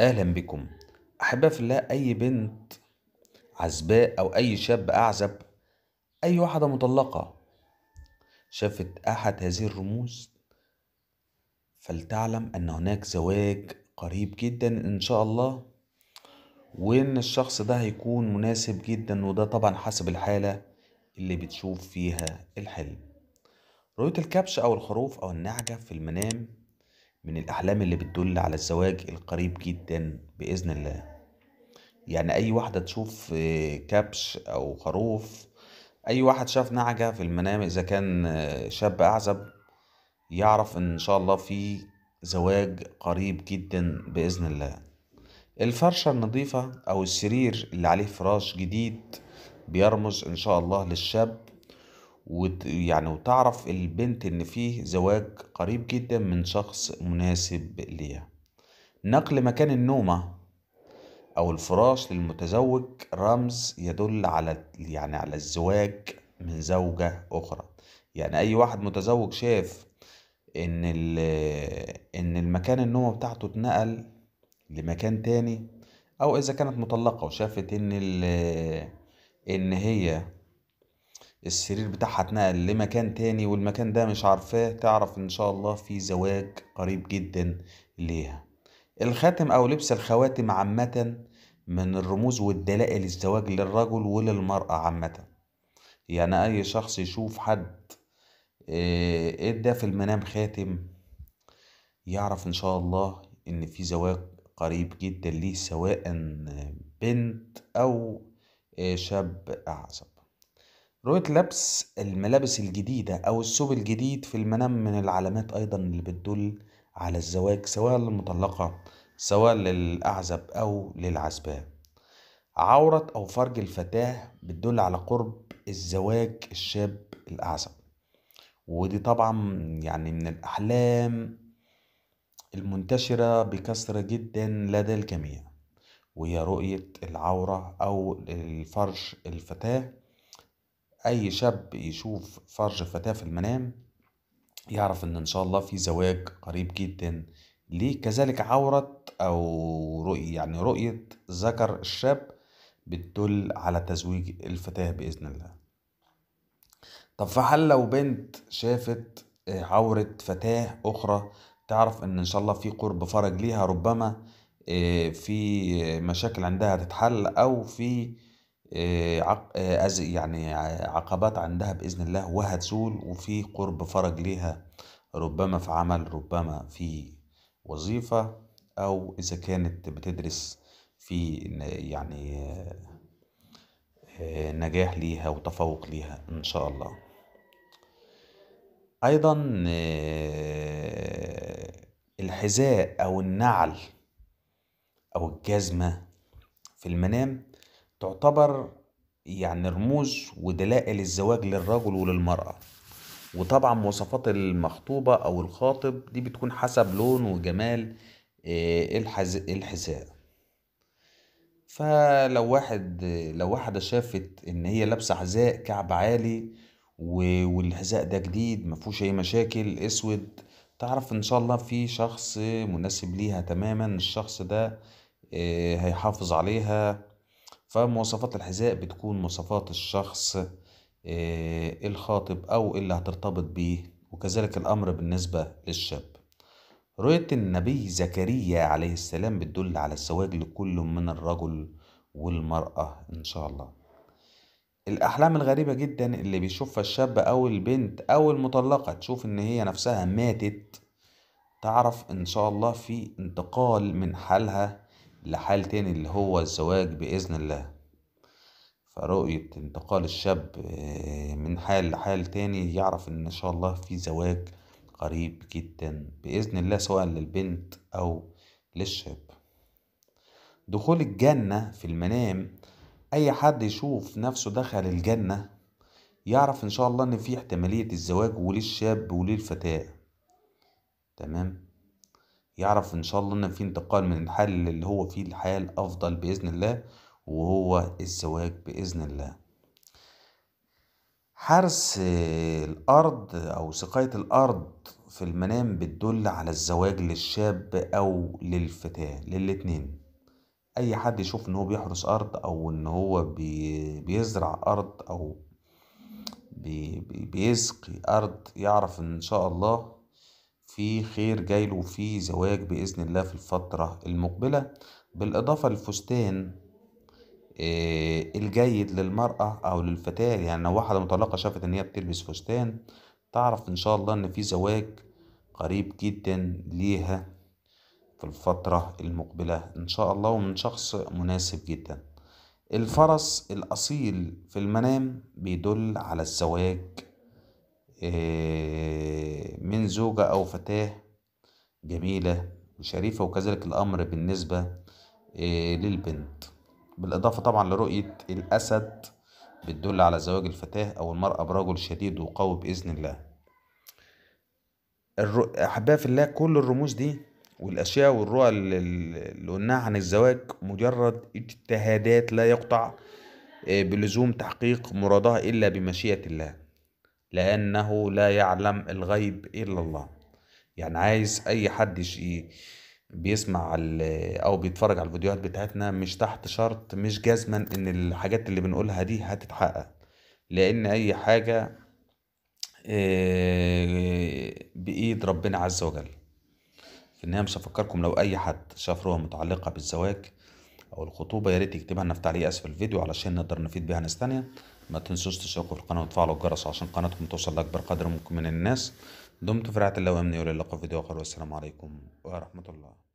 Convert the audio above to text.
اهلا بكم احباء في الله اي بنت عزباء او اي شاب اعزب اي واحده مطلقه شافت احد هذه الرموز فلتعلم ان هناك زواج قريب جدا ان شاء الله وان الشخص ده هيكون مناسب جدا وده طبعا حسب الحاله اللي بتشوف فيها الحلم رؤيه الكبش او الخروف او النعجه في المنام من الأحلام اللي بتدل على الزواج القريب جدا بإذن الله يعني أي واحدة تشوف آه، كبش أو خروف أي واحد شاف نعجة في المنام إذا كان آه، شاب أعزب يعرف إن شاء الله في زواج قريب جدا بإذن الله الفرشة النظيفة أو السرير اللي عليه فراش جديد بيرمز إن شاء الله للشاب وت يعني وتعرف البنت ان فيه زواج قريب جدا من شخص مناسب ليها نقل مكان النومة او الفراش للمتزوج رمز يدل على يعني على الزواج من زوجة اخرى يعني اي واحد متزوج شاف ان ان المكان النومه بتاعته اتنقل لمكان تاني او اذا كانت مطلقه وشافت ان ان هي السرير بتاعها اتنقل لمكان تاني والمكان ده مش عارفاه تعرف ان شاء الله في زواج قريب جدا ليها الخاتم او لبس الخواتم عامة من الرموز والدلائل الزواج للرجل وللمرأة عامة يعني اي شخص يشوف حد آه، ايه ده في المنام خاتم يعرف ان شاء الله ان في زواج قريب جدا ليه سواء بنت او آه، شاب اعزب رؤية لبس الملابس الجديدة أو الثوب الجديد في المنام من العلامات أيضا اللي بتدل على الزواج سواء للمطلقة سواء للأعزب أو للعزباء عورة أو فرج الفتاة بتدل على قرب الزواج الشاب الأعزب ودي طبعا يعني من الأحلام المنتشرة بكثرة جدا لدى الجميع وهي رؤية العورة أو الفرج الفتاة اي شاب يشوف فرج فتاة في المنام يعرف ان ان شاء الله في زواج قريب جدا ليه كذلك عورة او رؤية يعني رؤية ذكر الشاب بتدل على تزويج الفتاة بإذن الله طب فهل لو بنت شافت آه، عورة فتاة أخرى تعرف إن إن شاء الله في قرب فرج ليها ربما آه، في مشاكل عندها تتحل أو في آه، آه، يعني عقبات عندها بإذن الله وهتزول وفي قرب فرج ليها ربما في عمل ربما في وظيفة أو إذا كانت بتدرس في يعني آه، نجاح ليها وتفوق ليها إن شاء الله أيضا الحذاء أو النعل أو الجزمة في المنام تعتبر يعني رموز ودلائل الزواج للرجل وللمرأة وطبعا مواصفات المخطوبة أو الخاطب دي بتكون حسب لون وجمال آه، الحذاء فلو واحد لو واحدة شافت إن هي لابسة حذاء كعب عالي والحذاء ده جديد مفهوش أي مشاكل أسود تعرف إن شاء الله في شخص مناسب ليها تماما الشخص ده آه، هيحافظ عليها فمواصفات الحذاء بتكون مواصفات الشخص آه، الخاطب أو اللي هترتبط بيه وكذلك الأمر بالنسبة للشاب رؤية النبي زكريا عليه السلام بتدل على الزواج لكل من الرجل والمرأة إن شاء الله الأحلام الغريبة جدا اللي بيشوفها الشاب أو البنت أو المطلقة تشوف إن هي نفسها ماتت تعرف إن شاء الله في انتقال من حالها لحال تاني اللي هو الزواج بإذن الله فرؤية انتقال الشاب آه، من حال لحال تاني يعرف ان شاء الله في زواج قريب جدا بإذن الله سواء للبنت أو للشاب دخول الجنة في المنام أي حد يشوف نفسه دخل الجنة يعرف إن شاء الله إن في احتمالية الزواج وللشاب وللفتاة تمام يعرف ان شاء الله ان في انتقال من الحال اللي هو فيه الحياة الافضل باذن الله وهو الزواج باذن الله حرس الارض او سقاية الارض في المنام بتدل على الزواج للشاب او للفتاة للاتنين اي حد يشوف ان هو بيحرس ارض او ان هو بيزرع ارض او بيسقي ارض يعرف ان شاء الله في خير جايله وفي زواج بإذن الله في الفترة المقبلة بالإضافة للفستان آه، الجيد للمرأة أو للفتاة يعني لو واحدة مطلقة شافت إن هي بتلبس فستان تعرف إن شاء الله إن في زواج قريب جدا ليها في الفترة المقبلة إن شاء الله ومن شخص مناسب جدا الفرس الأصيل في المنام بيدل على الزواج آه، من زوجة أو فتاة جميلة وشريفة وكذلك الأمر بالنسبة آه، للبنت بالإضافة طبعا لرؤية الأسد بتدل على زواج الفتاة أو المرأة برجل شديد وقوي بإذن الله أحبائي في الله كل الرموز دي والأشياء والرؤى اللي قلناها عن الزواج مجرد اجتهادات لا يقطع آه، بلزوم تحقيق مرادها إلا بمشيئة الله لأنه لا يعلم الغيب إلا الله يعني عايز أي حد بيسمع أو بيتفرج على الفيديوهات بتاعتنا مش تحت شرط مش جزما إن الحاجات اللي بنقولها دي هتتحقق لأن أي حاجة آه، بإيد ربنا عز وجل في النهاية مش هفكركم لو أي حد شاف رؤى متعلقة بالزواج أو الخطوبة يا ريت يكتبها لنا في تعليق أسفل الفيديو علشان نقدر نفيد بيها ناس تانية ما تنسوش تشتركوا في القناة وتفعلوا الجرس عشان قناتكم توصل لأكبر قدر ممكن من الناس دمتم في رعاية الله وإلى اللقاء في فيديو آخر والسلام عليكم ورحمة الله